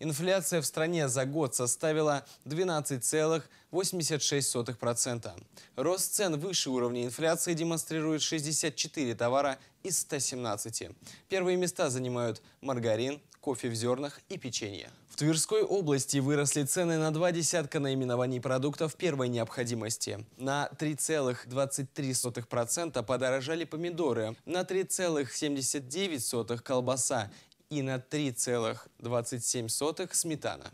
Инфляция в стране за год составила 12,86%. Рост цен выше уровня инфляции демонстрирует 64 товара из 117. Первые места занимают маргарин, кофе в зернах и печенье. В Тверской области выросли цены на два десятка наименований продуктов первой необходимости. На 3,23% подорожали помидоры, на 3,79% колбаса и на 3,27 сметана.